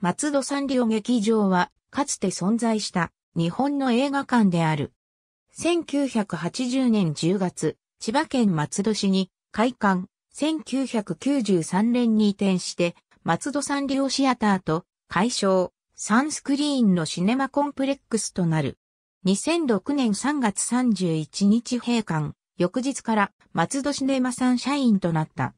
松戸サンリオ劇場は、かつて存在した日本の映画館である。1980年10月、千葉県松戸市に開館、1993年に移転して、松戸サンリオシアターと改称、サンスクリーンのシネマコンプレックスとなる。2006年3月31日閉館、翌日から松戸シネマサン社員となった。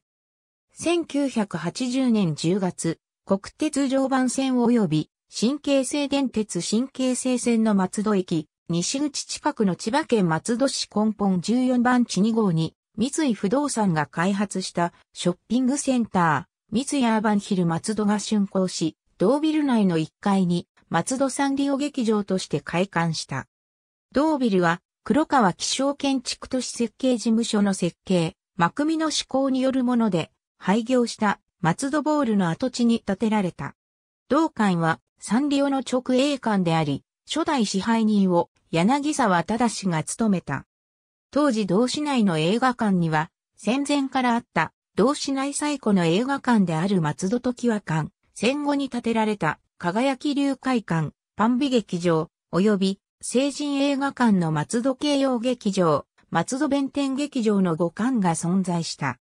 1980年10月、国鉄常磐線及び新京成電鉄新京成線の松戸駅、西口近くの千葉県松戸市根本14番地2号に、三井不動産が開発したショッピングセンター、三井アーバンヒル松戸が竣工し、同ビル内の1階に松戸サンリオ劇場として開館した。同ビルは黒川気象建築都市設計事務所の設計、マクミの施行によるもので、廃業した松戸ボールの跡地に建てられた。同館はサンリオの直営館であり、初代支配人を柳沢正が務めた。当時同市内の映画館には、戦前からあった同市内最古の映画館である松戸時和館、戦後に建てられた輝き流会館、パンビ劇場、及び成人映画館の松戸慶応劇場、松戸弁天劇場の5館が存在した。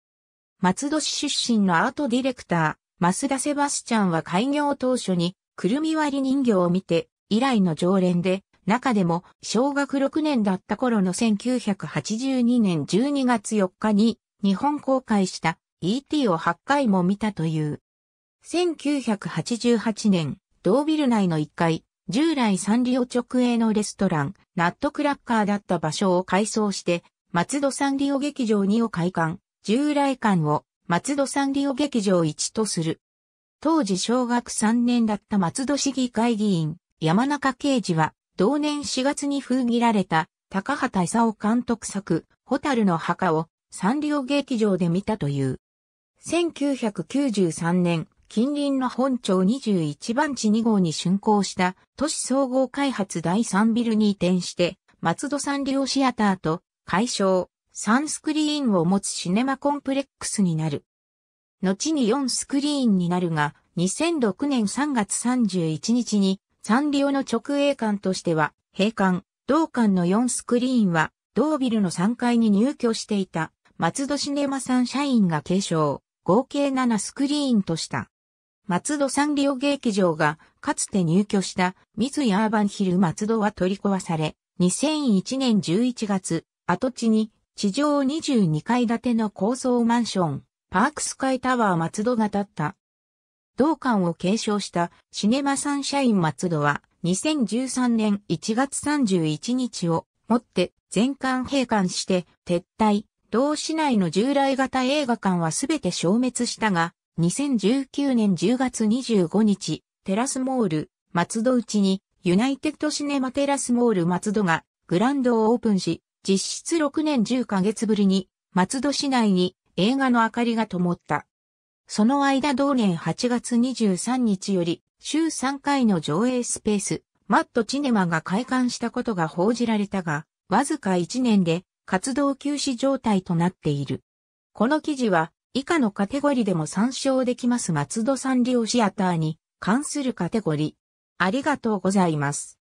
松戸市出身のアートディレクター、増田セバスチャンは開業当初に、くるみ割り人形を見て、以来の常連で、中でも小学6年だった頃の1982年12月4日に日本公開した ET を8回も見たという。1988年、同ビル内の1階、従来サンリオ直営のレストラン、ナットクラッカーだった場所を改装して、松戸サンリオ劇場2を開館。従来館を松戸サンリオ劇場1とする。当時小学3年だった松戸市議会議員、山中刑事は、同年4月に封切られた高畑勲監督作、ホタルの墓をサンリオ劇場で見たという。1993年、近隣の本町21番地2号に竣工した都市総合開発第3ビルに移転して、松戸サンリオシアターと解消、サンスクリーンを持つシネマコンプレックスになる。後に4スクリーンになるが、2006年3月31日にサンリオの直営館としては、閉館、同館の4スクリーンは、同ビルの3階に入居していた、松戸シネマさん社員が継承、合計7スクリーンとした。松戸サンリオ劇場が、かつて入居した、三井アーバンヒル松戸は取り壊され、2001年11月、跡地に地上22階建ての高層マンション、パークスカイタワー松戸が建った。同館を継承したシネマサンシャイン松戸は2013年1月31日をもって全館閉館して撤退、同市内の従来型映画館はすべて消滅したが、2019年10月25日、テラスモール、松戸内にユナイテッドシネマテラスモール松戸がグランドをオープンし、実質6年10ヶ月ぶりに松戸市内に映画の明かりが灯った。その間同年8月23日より週3回の上映スペース、マットチネマが開館したことが報じられたが、わずか1年で活動休止状態となっている。この記事は以下のカテゴリでも参照できます松戸サンリオシアターに関するカテゴリ。ありがとうございます。